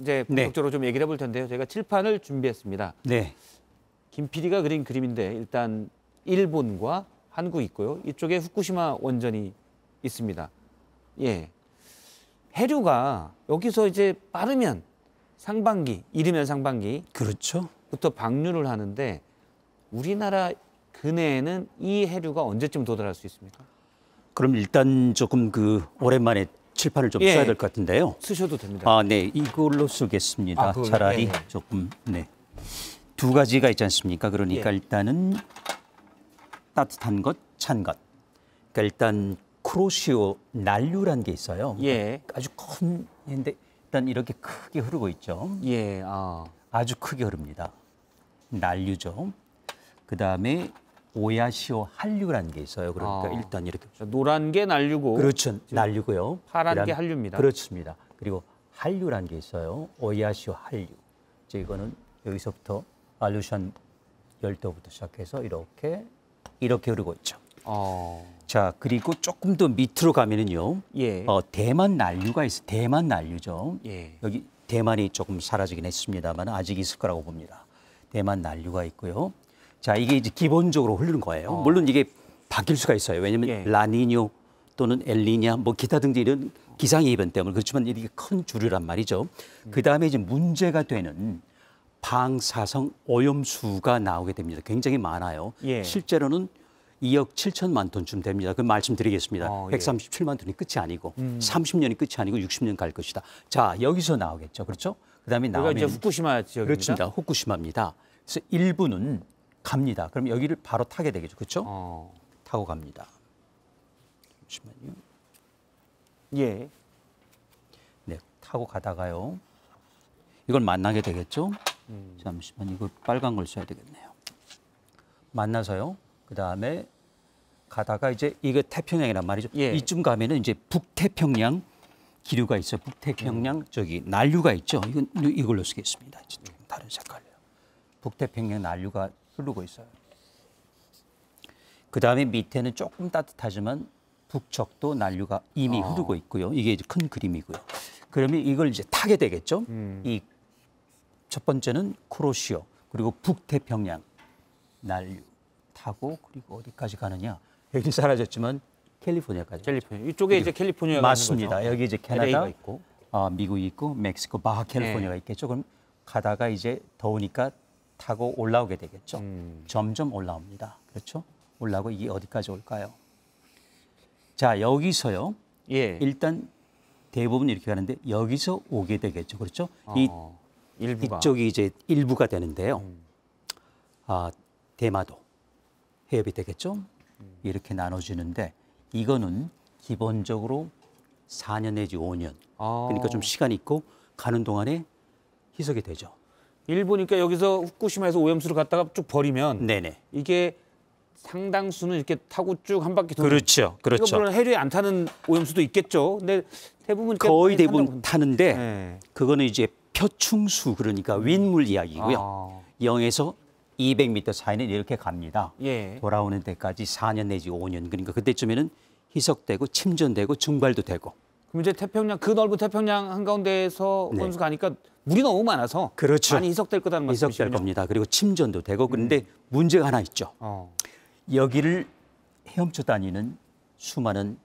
이제 네. 본격적으로 네. 좀 얘기를 해볼 텐데요. 저희가 칠판을 준비했습니다. 네. 김 PD가 그린 그림인데 일단 일본과 한국 있고요. 이쪽에 후쿠시마 원전이 있습니다. 예. 해류가 여기서 이제 빠르면 상반기, 이르면 상반기. 그렇죠. 부터 방류를 하는데 우리나라 근해에는 이 해류가 언제쯤 도달할 수 있습니까? 그럼 일단 조금 그 오랜만에 칠판을 좀 예. 써야 될 것 같은데요. 쓰셔도 됩니다. 아, 네. 이걸로 쓰겠습니다. 아, 차라리 예, 예. 조금, 네. 두 가지가 있지 않습니까? 그러니까 예. 일단은 따뜻한 것, 찬 것. 그러니까 일단 크로시오 난류란 게 있어요. 예. 아주 큰 인데 일단 이렇게 크게 흐르고 있죠. 예. 아. 아주 크게 흐릅니다. 난류죠. 그다음에 오야시오 한류라는 게 있어요. 그러니까 아. 일단 이렇게 그렇죠. 노란 게 난류고 그렇죠. 난류고요. 그렇죠. 파란 이란, 게 한류입니다. 그렇습니다. 그리고 한류라는 게 있어요. 오야시오 한류. 이제 이거는 여기서부터 알루션 열도부터 시작해서 이렇게 이렇게 흐르고 있죠. 어. 자 그리고 조금 더 밑으로 가면은요. 예. 어, 대만 난류가 있어. 대만 난류죠. 예. 여기 대만이 조금 사라지긴 했습니다만 아직 있을 거라고 봅니다. 대만 난류가 있고요. 자, 이게 이제 기본적으로 흐르는 거예요. 어. 물론 이게 바뀔 수가 있어요. 왜냐하면 예. 라니뇨 또는 엘리냐 뭐 기타 등등 이런 기상 이변 때문에 그렇지만 이게 큰 주류란 말이죠. 음. 그 다음에 이제 문제가 되는 방사성 오염수가 나오게 됩니다. 굉장히 많아요. 예. 실제로는 2억 7천만 톤쯤 됩니다. 그 말씀드리겠습니다. 어, 예. 137만 톤이 끝이 아니고 음. 30년이 끝이 아니고 60년 갈 것이다. 자 여기서 나오겠죠, 그렇죠? 그다음에 나오면 이제 후쿠시마 지역입니다. 그렇습니다. 후쿠시마입니다. 그래서 일부는 갑니다. 그럼 여기를 바로 타게 되겠죠. 그렇죠? 어. 타고 갑니다. 잠시만요. 예. 네, 타고 가다가요. 이걸 만나게 되겠죠? 음. 잠시만 이거 빨간 걸 써야 되겠네요. 만나서요. 그다음에 가다가 이제 이게 태평양이란 말이죠. 예. 이쯤 가면은 이제 북태평양 기류가 있어 북태평양 음. 저기 난류가 있죠. 이건 이걸로 쓰겠습니다. 이제 조 다른 색깔. 북태평양 난류가 흐르고 있어요. 그 다음에 밑에는 조금 따뜻하지만 북쪽도 난류가 이미 아. 흐르고 있고요. 이게 이제 큰 그림이고요. 그러면 이걸 이제 타게 되겠죠. 음. 이첫 번째는 크로시오 그리고 북태평양 난류 타고 그리고 어디까지 가느냐? 여기 사라졌지만 캘리포니아까지. 캘리포니아 이쪽에 이제 캘리포니아가 맞습니다. 여기 이제 캐나다 있고, 어, 미국이 있고 멕시코, 바하캘리포니아가 네. 있겠죠. 그럼 가다가 이제 더우니까 타고 올라오게 되겠죠. 음. 점점 올라옵니다. 그렇죠? 올라오고 이게 어디까지 올까요? 자, 여기서요. 예. 일단 대부분 이렇게 가는데 여기서 오게 되겠죠. 그렇죠? 어, 이 일부가. 이쪽이 이제 일부가 되는데요. 음. 아, 대마도 해협이 되겠죠. 음. 이렇게 나눠지는데 이거는 기본적으로 4년 내지 5년. 아. 그러니까 좀 시간이 있고 가는 동안에 희석이 되죠. 일본이니까 여기서 후쿠시마에서 오염수를 갖다가 쭉 버리면 네네. 이게 상당수는 이렇게 타고 쭉 한 바퀴 돌는 그렇죠, 그렇죠. 물론 해류에 안 타는 오염수도 있겠죠. 근데 대부분 거의 대부분 타는데 네. 그거는 이제 표충수 그러니까 윗물 이야기고요. 아. 0에서 200m 사이는 이렇게 갑니다. 예. 돌아오는 데까지 4년 내지 5년 그러니까 그때쯤에는 희석되고 침전되고 증발도 되고 그럼 이제 태평양 그 넓은 태평양 한가운데에서 네. 원수가 하니까 물이 너무 많아서 그렇죠. 많이 이석될 거다 말씀이시죠. 이석될 겁니다. 그리고 침전도 되고 음. 그런데 음. 문제가 하나 있죠. 어. 여기를 헤엄쳐 다니는 수많은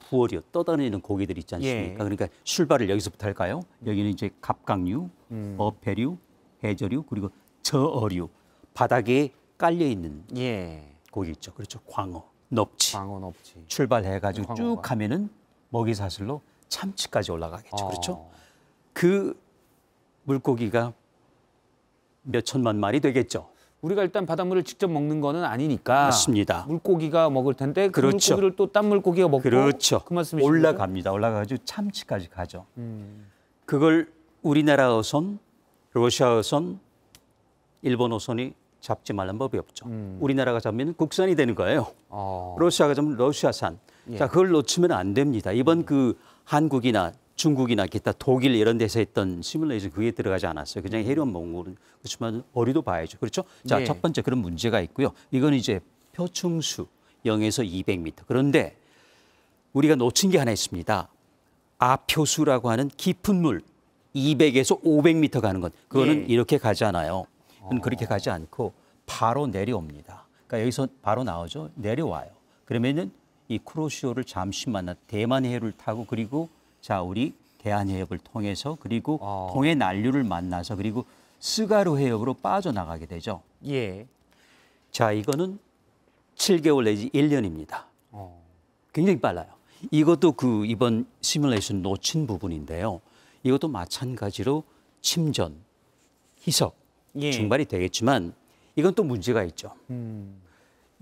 부어류 떠다니는 고기들이 있지 않습니까? 예. 그러니까 출발을 여기서부터 할까요? 여기는 이제 갑각류, 음. 어패류, 해저류 그리고 저어류 바닥에 깔려 있는 예. 고기 있죠. 그렇죠. 광어, 넙치. 광어, 넙치. 출발해 가지고 네, 쭉 가면은 먹이 사슬로 참치까지 올라가겠죠. 아. 그렇죠? 그 물고기가 몇 천만 마리 되겠죠. 우리가 일단 바닷물을 직접 먹는 거는 아니니까 맞습니다. 물고기가 먹을 텐데 그 그렇죠. 물고기를 또딴 물고기가 먹고 그렇죠. 그 말씀이시죠? 올라갑니다. 올라가가지고 참치까지 가죠. 음. 그걸 우리나라 어선, 러시아 어선, 일본 어선이 잡지 말란 법이 없죠. 음. 우리나라가 잡으면 국산이 되는 거예요. 어. 러시아가 잡으면 러시아산. 예. 자, 그걸 놓치면 안 됩니다. 이번 음. 그 한국이나 중국이나 기타 독일 이런 데서 했던 시뮬레이션 그게 들어가지 않았어요. 그냥 음. 해련 먹는 그렇지만 어리도 봐야죠. 그렇죠? 자, 예. 번째 그런 문제가 있고요. 이건 이제 표층수 0에서 200m. 그런데 우리가 놓친 게 하나 있습니다. 아표수라고 하는 깊은 물 200에서 500m 가는 것. 그거는 예. 이렇게 가지 않아요. 어. 그렇게 가지 않고 바로 내려옵니다. 그러니까 여기서 바로 나오죠. 내려와요. 그러면은 이 크로시오를 잠시 만나 대만 해협을 타고 그리고 자 우리 대한 해협을 통해서 그리고 아. 동해 난류를 만나서 그리고 스가루 해협으로 빠져나가게 되죠. 예. 자 이거는 7개월 내지 1년입니다. 어. 굉장히 빨라요. 이것도 그 이번 시뮬레이션 놓친 부분인데요. 이것도 마찬가지로 침전, 희석 증발이 예. 되겠지만 이건 또 문제가 있죠. 음.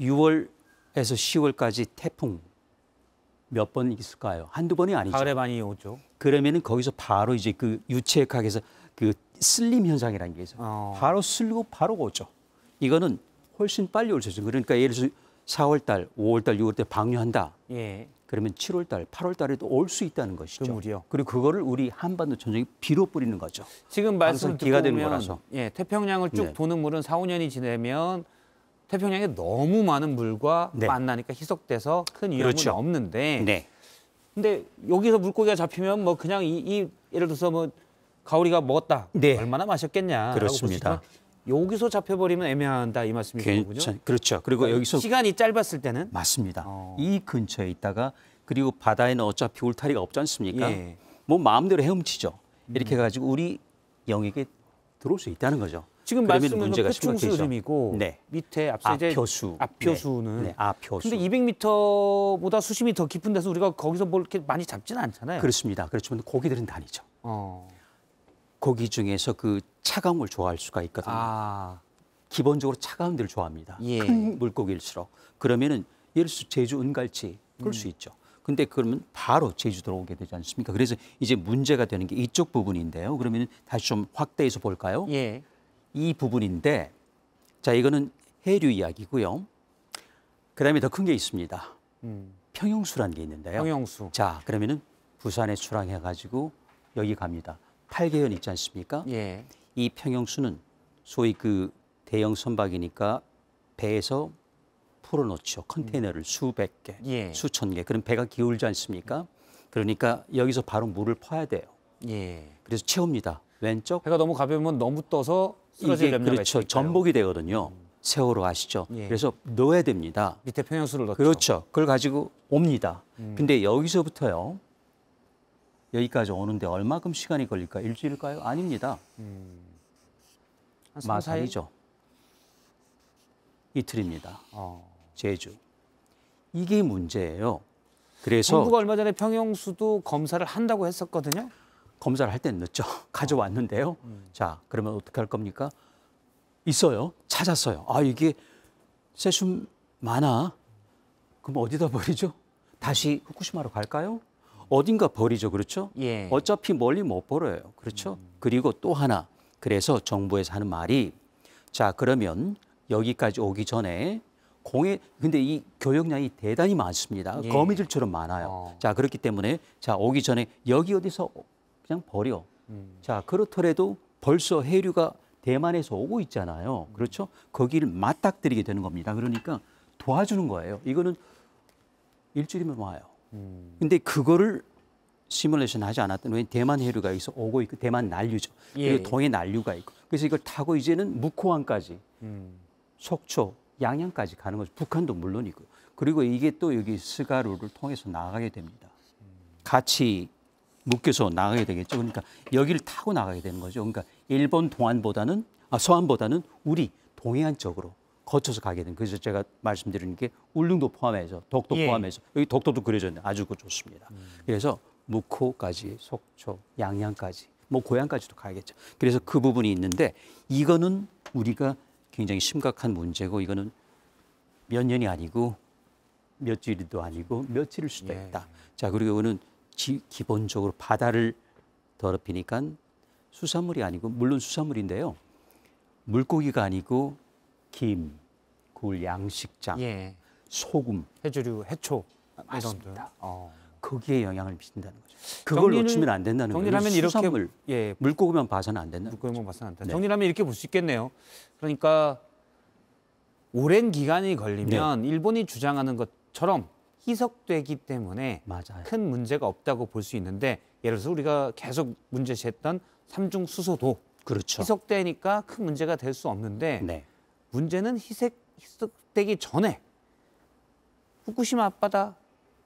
6월 8월에서 10월까지 태풍 몇 번 있을까요? 한두 번이 아니죠. 가을에 많이 오죠. 그러면은 거기서 바로 이제 그유체학에서그 슬림 현상이라는 게 있어요. 어. 바로 슬고 바로 오죠. 이거는 훨씬 빨리 올 수 있어요. 그러니까 예를 들어서 4월 달, 5월 달, 6월 달 방류한다. 예. 그러면 7월 달, 8월 달에도 올 수 있다는 것이죠. 그물이요. 그리고 그거를 우리 한반도 전쟁이 비로 뿌리는 거죠. 지금 말씀 기가 되는 예, 태평양을 쭉 네. 도는 물은 4, 5년이 지나면 태평양에 너무 많은 물과 네. 만나니까 희석돼서 큰 위험은 그렇죠. 없는데 네. 근데 여기서 물고기가 잡히면 뭐 그냥 이, 이 예를 들어서 뭐 가오리가 먹었다 네. 얼마나 마셨겠냐 그렇습니다. 여기서 잡혀버리면 애매한다 이 말씀이신 군요 그렇죠. 그리고 그러니까 여기서 시간이 짧았을 때는 맞습니다. 어. 이 근처에 있다가 그리고 바다에는 어차피 울타리가 없지 않습니까? 예. 뭐 마음대로 헤엄치죠. 이렇게 음. 해가지고 우리 영역에 들어올 수 있다는 거죠. 지금 말씀은 표충수 흐름이고 네. 밑에 앞서 아, 이제 앞표수. 앞표수는 아, 네. 앞표수. 네. 아, 근데 200m보다 수심이 더 깊은 데서 우리가 거기서 뭘 이렇게 많이 잡지는 않잖아요. 그렇습니다. 그렇지만 고기들은 다니죠. 어. 고기 중에서 그차가운걸 좋아할 수가 있거든요. 아. 기본적으로 차가운 데를 좋아합니다. 예. 큰 물고기일수록. 그러면은 예를 들어 제주 은갈치 그럴 음. 수 있죠. 근데 그러면 바로 제주도로 오게 되지 않습니까? 그래서 이제 문제가 되는 게 이쪽 부분인데요. 그러면 다시 좀 확대해서 볼까요? 예. 이 부분인데 자 이거는 해류 이야기고요. 그다음에 더 큰 게 있습니다. 음. 평형수라는 게 있는데요. 평형수. 자 그러면은 부산에 출항해 가지고 여기 갑니다. 팔개현 있지 않습니까? 예. 이 평형수는 소위 그 대형 선박이니까 배에서 풀어놓죠. 컨테이너를 음. 수백 개, 예. 수천 개. 그럼 배가 기울지 않습니까? 그러니까 여기서 바로 물을 퍼야 돼요. 예. 그래서 채웁니다. 왼쪽. 배가 너무 가벼우면 너무 떠서 이게 그렇죠. 전복이 되거든요. 음. 세월호 아시죠? 예. 그래서 넣어야 됩니다. 밑에 평형수를 넣죠. 그렇죠. 그걸 가지고 옵니다. 음. 근데 여기서부터요. 여기까지 오는데 얼마큼 시간이 걸릴까? 일주일일까요? 아닙니다. 음. 마사이죠 이틀입니다. 어. 제주. 이게 문제예요. 그래서 정부가 얼마 전에 평형수도 검사를 한다고 했었거든요. 검사를 할땐 늦죠. 가져왔는데요. 음. 자, 그러면 어떻게 할 겁니까? 있어요. 찾았어요. 아, 이게 세슘 많아. 그럼 어디다 버리죠? 다시 후쿠시마로 갈까요? 어딘가 버리죠. 그렇죠? 예. 어차피 멀리 못 버려요. 그렇죠? 음. 그리고 또 하나. 그래서 정부에서 하는 말이 자, 그러면 여기까지 오기 전에 공해 근데 이 교역량이 대단히 많습니다. 예. 거미줄처럼 많아요. 어. 자 그렇기 때문에 자 오기 전에 여기 어디서 그냥 버려. 음. 자, 그렇더라도 벌써 해류가 대만에서 오고 있잖아요. 음. 그렇죠? 거기를 맞닥뜨리게 되는 겁니다. 그러니까 도와주는 거예요. 이거는 일주일이면 와요. 음. 근데 그거를 시뮬레이션 하지 않았던 왜 대만 해류가 여기서 오고 있고 대만 난류죠. 예, 그리고 예. 동해 난류가 있고 그래서 이걸 타고 이제는 무코항까지 음. 속초, 양양까지 가는 거죠. 북한도 물론이고 그리고 이게 또 여기 스가루를 통해서 나가게 됩니다. 음. 같이 묶여서 나가게 되겠죠. 그러니까 여기를 타고 나가게 되는 거죠. 그러니까 일본 동안보다는 아, 서안보다는 우리 동해안 쪽으로 거쳐서 가게 된. 그래서 제가 말씀드리는 게 울릉도 포함해서 독도 예. 포함해서 여기 독도도 그려졌네. 아주 그 좋습니다. 음. 그래서 묵호까지 속초, 양양까지 뭐 고향까지도 가야겠죠. 그래서 그 부분이 있는데 이거는 우리가 굉장히 심각한 문제고 이거는 몇 년이 아니고 며칠도 아니고 며칠일 수도 예. 있다. 자 그리고 이거는 기, 기본적으로 바다를 더럽히니까 수산물이 아니고 물론 수산물인데요. 물고기가 아니고 김, 굴, 양식장, 예. 소금, 해조류, 해초 맞습니다. 어. 거기에 영향을 미친다는 거죠. 그걸 정리를, 놓치면 안 된다는 정리거예 하면 이렇게 예. 물고기만 봐서는 안 된다. 물고기만 봐서는 안 된다. 네. 정리하면 이렇게 볼 수 있겠네요. 그러니까 오랜 기간이 걸리면 네. 일본이 주장하는 것처럼 희석되기 때문에 맞아요. 큰 문제가 없다고 볼 수 있는데 예를 들어서 우리가 계속 문제 제했던 삼중 수소도 그렇죠. 희석되니까 큰 문제가 될 수 없는데 네. 문제는 희색, 희석되기 전에 후쿠시마 앞바다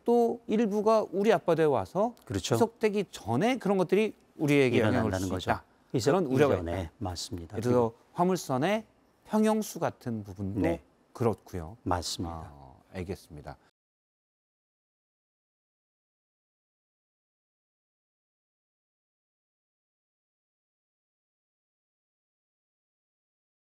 또 일부가 우리 앞바다에 와서 그렇죠. 희석되기 전에 그런 것들이 우리에게 영향을 줄수 거죠. 있다. 그런 우려가 전에. 있다. 맞습니다. 예를 들어 화물선의 평형수 같은 부분도 네. 그렇고요. 맞습니다. 어, 알겠습니다.